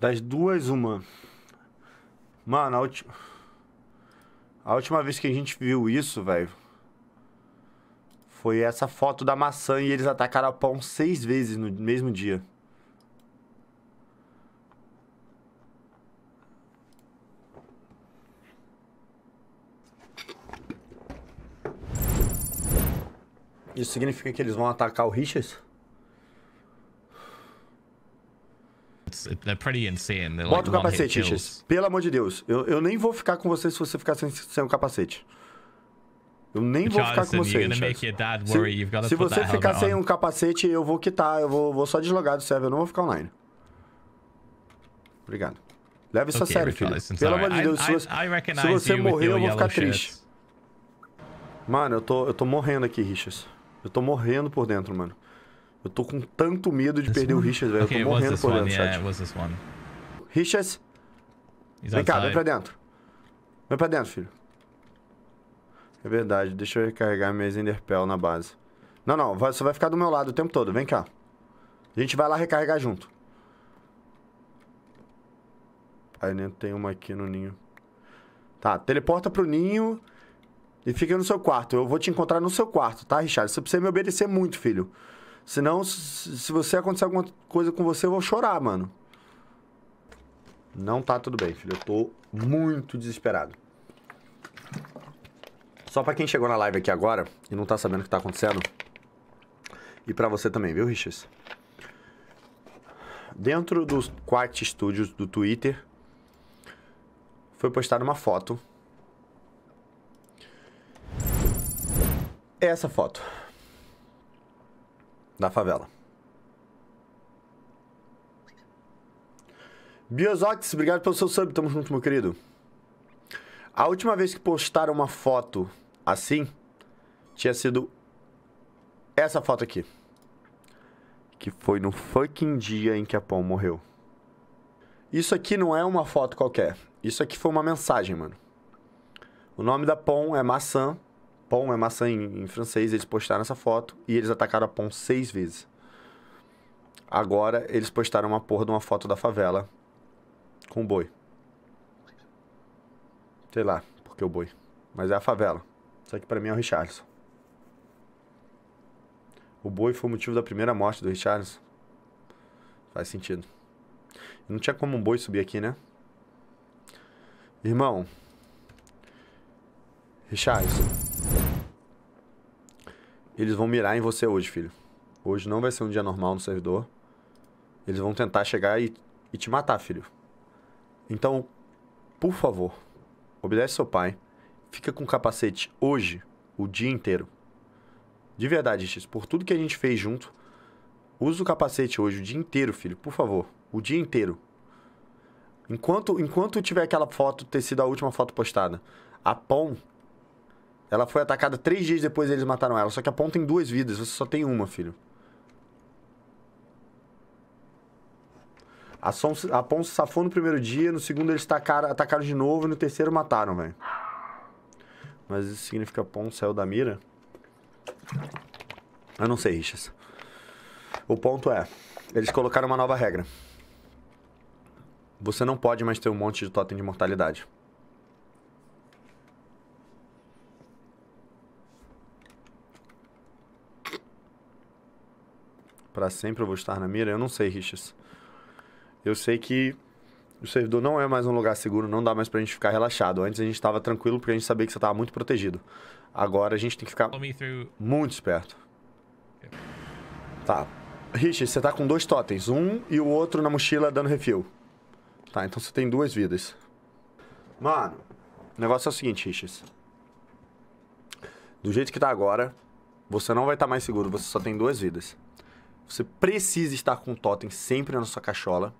Das duas, uma. Mano, a última. A última vez que a gente viu isso, velho. Foi essa foto da maçã e eles atacaram o pão seis vezes no mesmo dia. Isso significa que eles vão atacar o Richards? They're pretty insane. They're Bota like o capacete, Ixas. Pelo amor de Deus. Eu, eu nem vou ficar com você se você ficar sem, sem o capacete. Eu nem vou ficar com você, Se, se você ficar sem um capacete, eu vou quitar. Eu vou, vou só deslogar do server. Eu não vou ficar online. Obrigado. Leve isso okay, a sério, filho. Pelo amor de Deus, I, I, se você, morrer, eu vou ficar shirts. triste. Mano, eu tô, eu tô morrendo aqui, Richas. Eu tô morrendo por dentro, mano. Eu tô com tanto medo de this perder one? o Richard, velho. Okay, eu tô morrendo por dentro, yeah, é, Richard! Vem cá, vem pra dentro. Vem pra dentro, filho. É verdade, deixa eu recarregar minhas Enderpell na base. Não, não, você vai ficar do meu lado o tempo todo, vem cá. A gente vai lá recarregar junto. Aí nem né, tem uma aqui no ninho. Tá, teleporta pro ninho e fica no seu quarto. Eu vou te encontrar no seu quarto, tá, Richard? É você precisa me obedecer muito, filho. Senão, se você acontecer alguma coisa com você, eu vou chorar, mano. Não tá tudo bem, filho. Eu tô muito desesperado. Só para quem chegou na live aqui agora e não tá sabendo o que tá acontecendo. E para você também, viu, Richas? Dentro dos Quart Studios do Twitter, foi postada uma foto. É essa foto da favela. Biosox, obrigado pelo seu sub. Tamo junto, meu querido. A última vez que postaram uma foto assim, tinha sido essa foto aqui. Que foi no fucking dia em que a Pom morreu. Isso aqui não é uma foto qualquer. Isso aqui foi uma mensagem, mano. O nome da Pom é Maçã pão é maçã em, em francês, eles postaram essa foto e eles atacaram a pão seis vezes. Agora eles postaram uma porra de uma foto da favela com boi. Sei lá, porque o boi. Mas é a favela. Isso aqui pra mim é o Richardson. O boi foi o motivo da primeira morte do Richardson. Faz sentido. Não tinha como um boi subir aqui, né? Irmão. Richardson. Eles vão mirar em você hoje, filho. Hoje não vai ser um dia normal no servidor. Eles vão tentar chegar e, e te matar, filho. Então, por favor, obedece seu pai. Fica com o capacete hoje, o dia inteiro. De verdade, X, por tudo que a gente fez junto, usa o capacete hoje, o dia inteiro, filho, por favor. O dia inteiro. Enquanto, enquanto tiver aquela foto ter sido a última foto postada, a POM ela foi atacada três dias depois eles mataram ela. Só que a ponta tem duas vidas, você só tem uma, filho. A, Som, a Pon se safou no primeiro dia, no segundo eles tacaram, atacaram de novo e no terceiro mataram, velho. Mas isso significa que a Pon saiu da mira? Eu não sei, Richas. O ponto é, eles colocaram uma nova regra. Você não pode mais ter um monte de totem de mortalidade. para sempre eu vou estar na mira? Eu não sei, Richas. Eu sei que o servidor não é mais um lugar seguro, não dá mais pra gente ficar relaxado. Antes a gente estava tranquilo porque a gente sabia que você estava muito protegido. Agora a gente tem que ficar muito esperto. Tá. Richard, você tá com dois totens. Um e o outro na mochila dando refil. Tá, então você tem duas vidas. Mano, o negócio é o seguinte, Richard. Do jeito que tá agora, você não vai estar tá mais seguro. Você só tem duas vidas. Você precisa estar com o totem sempre na sua cachola.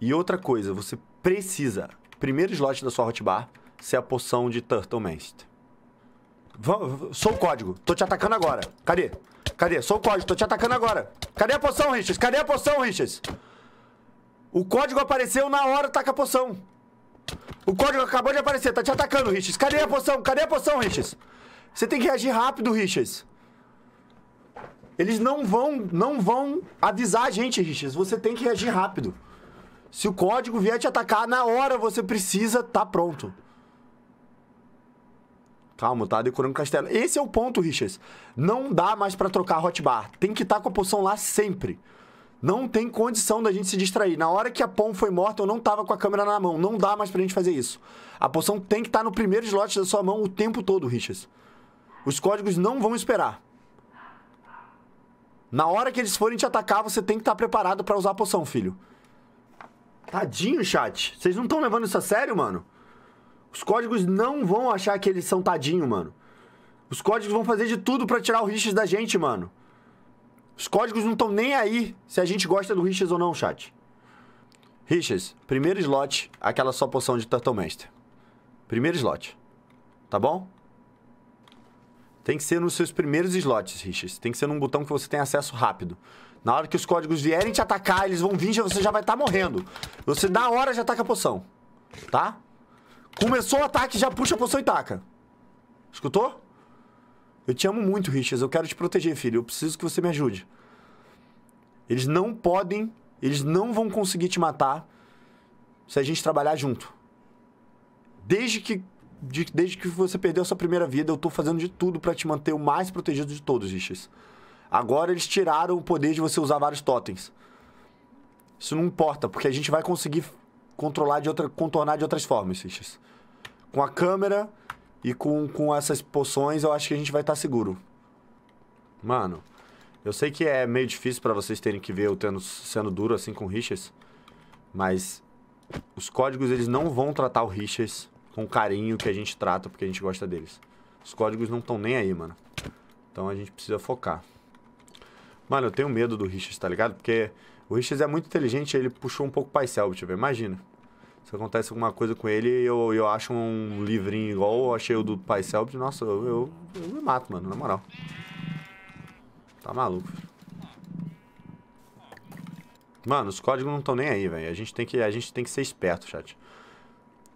E outra coisa, você precisa, primeiro slot da sua hotbar, ser a poção de Turtle Manst. Sou o código, tô te atacando agora. Cadê? Cadê? Sou o código, tô te atacando agora. Cadê a poção, Richards? Cadê a poção, Richards? O código apareceu na hora, taca a poção. O código acabou de aparecer, tá te atacando, Richards. Cadê a poção? Cadê a poção, Richards? Você tem que reagir rápido, Richards. Eles não vão, não vão avisar a gente, Richas. Você tem que reagir rápido. Se o código vier te atacar, na hora você precisa tá pronto. Calma, tá decorando castelo. Esse é o ponto, Richas. Não dá mais para trocar hotbar. Tem que estar tá com a poção lá sempre. Não tem condição da gente se distrair. Na hora que a Pom foi morta, eu não tava com a câmera na mão. Não dá mais pra gente fazer isso. A poção tem que estar tá no primeiro slot da sua mão o tempo todo, Richas. Os códigos não vão esperar. Na hora que eles forem te atacar, você tem que estar tá preparado para usar a poção, filho. Tadinho, chat. Vocês não estão levando isso a sério, mano? Os códigos não vão achar que eles são tadinho, mano. Os códigos vão fazer de tudo para tirar o Riches da gente, mano. Os códigos não estão nem aí se a gente gosta do Riches ou não, chat. Riches, primeiro slot, aquela sua poção de Turtle Master. Primeiro slot. Tá bom? Tem que ser nos seus primeiros slots, Richard. Tem que ser num botão que você tem acesso rápido. Na hora que os códigos vierem te atacar, eles vão vir, e você já vai estar tá morrendo. Você, na hora, já ataca a poção. Tá? Começou o ataque, já puxa a poção e taca. Escutou? Eu te amo muito, Richard. Eu quero te proteger, filho. Eu preciso que você me ajude. Eles não podem, eles não vão conseguir te matar se a gente trabalhar junto. Desde que de, desde que você perdeu a sua primeira vida, eu tô fazendo de tudo para te manter o mais protegido de todos, Ixas. Agora eles tiraram o poder de você usar vários totens. Isso não importa, porque a gente vai conseguir controlar de outra, contornar de outras formas, Ixas. Com a câmera e com, com essas poções, eu acho que a gente vai estar tá seguro. Mano, eu sei que é meio difícil para vocês terem que ver eu tendo, sendo duro assim com o mas os códigos eles não vão tratar o Richards com o carinho que a gente trata, porque a gente gosta deles. Os códigos não estão nem aí, mano. Então a gente precisa focar. Mano, eu tenho medo do Richards, tá ligado? Porque o Richards é muito inteligente, ele puxou um pouco o Paiselbit, velho. Imagina. Se acontece alguma coisa com ele e eu, eu acho um livrinho igual eu achei o do Paiselbit, nossa, eu, eu, eu me mato, mano, na moral. Tá maluco. Mano, os códigos não estão nem aí, velho. A gente tem que a gente tem que ser esperto, chat.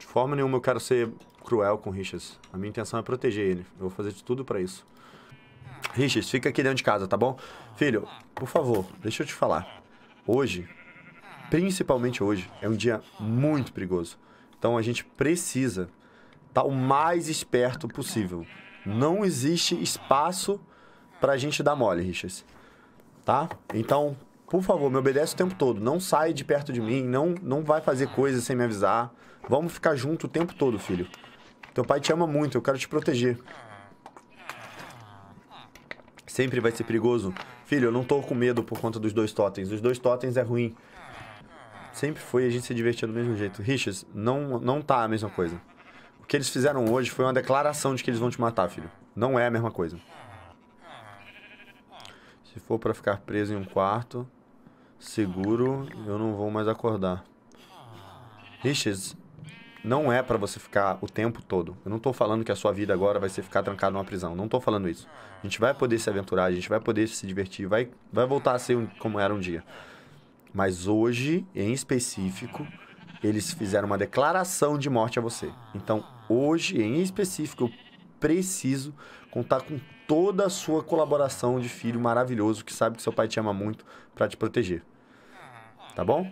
De forma nenhuma eu quero ser cruel com o Richards. A minha intenção é proteger ele. Eu vou fazer de tudo para isso. Richards, fica aqui dentro de casa, tá bom? Filho, por favor, deixa eu te falar. Hoje, principalmente hoje, é um dia muito perigoso. Então a gente precisa estar tá o mais esperto possível. Não existe espaço pra gente dar mole, Richards. Tá? Então, por favor, me obedece o tempo todo. Não sai de perto de mim, não, não vai fazer coisa sem me avisar. Vamos ficar junto o tempo todo, filho. Teu pai te ama muito, eu quero te proteger. Sempre vai ser perigoso. Filho, eu não tô com medo por conta dos dois totens. Os dois totens é ruim. Sempre foi, a gente se divertia do mesmo jeito. Richards, não, não tá a mesma coisa. O que eles fizeram hoje foi uma declaração de que eles vão te matar, filho. Não é a mesma coisa. Se for para ficar preso em um quarto, seguro, ah. eu não vou mais acordar. Richards, não é para você ficar o tempo todo. Eu não tô falando que a sua vida agora vai ser ficar trancado numa prisão. Não tô falando isso. A gente vai poder se aventurar, a gente vai poder se divertir, vai, vai voltar a ser um, como era um dia. Mas hoje, em específico, eles fizeram uma declaração de morte a você. Então, hoje, em específico, eu preciso contar com toda a sua colaboração de filho maravilhoso que sabe que seu pai te ama muito para te proteger. Tá bom?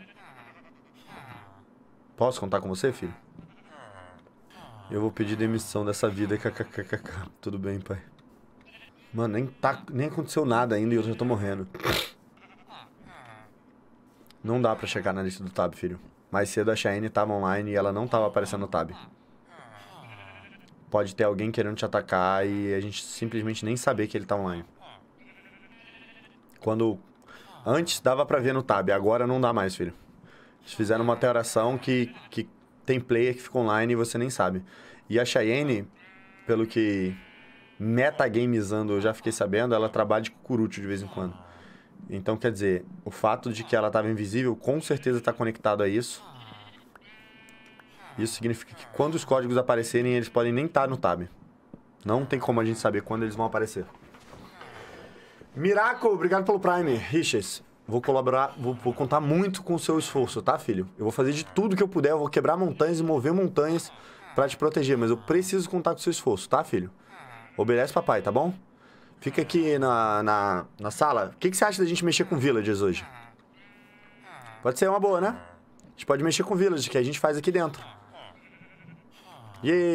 Posso contar com você, filho? Eu vou pedir demissão dessa vida, Tudo bem, pai. Mano, nem, tá, nem aconteceu nada ainda e eu já tô morrendo. Não dá pra chegar na lista do tab, filho. Mais cedo a Cheyenne tava online e ela não tava aparecendo no tab pode ter alguém querendo te atacar e a gente simplesmente nem saber que ele tá online. Quando. Antes dava pra ver no tab, agora não dá mais, filho. Eles fizeram uma alteração que, que tem player que fica online e você nem sabe. E a Cheyenne, pelo que metagamizando eu já fiquei sabendo, ela trabalha de cucurucho de vez em quando. Então, quer dizer, o fato de que ela estava invisível com certeza está conectado a isso. Isso significa que quando os códigos aparecerem, eles podem nem estar tá no tab. Não tem como a gente saber quando eles vão aparecer. Miraco, obrigado pelo Prime. Riches, vou colaborar, vou, vou, contar muito com o seu esforço, tá, filho? Eu vou fazer de tudo que eu puder, eu vou quebrar montanhas e mover montanhas para te proteger, mas eu preciso contar com o seu esforço, tá, filho? Obedece papai, tá bom? Fica aqui na, na, na sala. O que, que você acha da gente mexer com villagers hoje? Pode ser uma boa, né? A gente pode mexer com villagers, que a gente faz aqui dentro. Yay!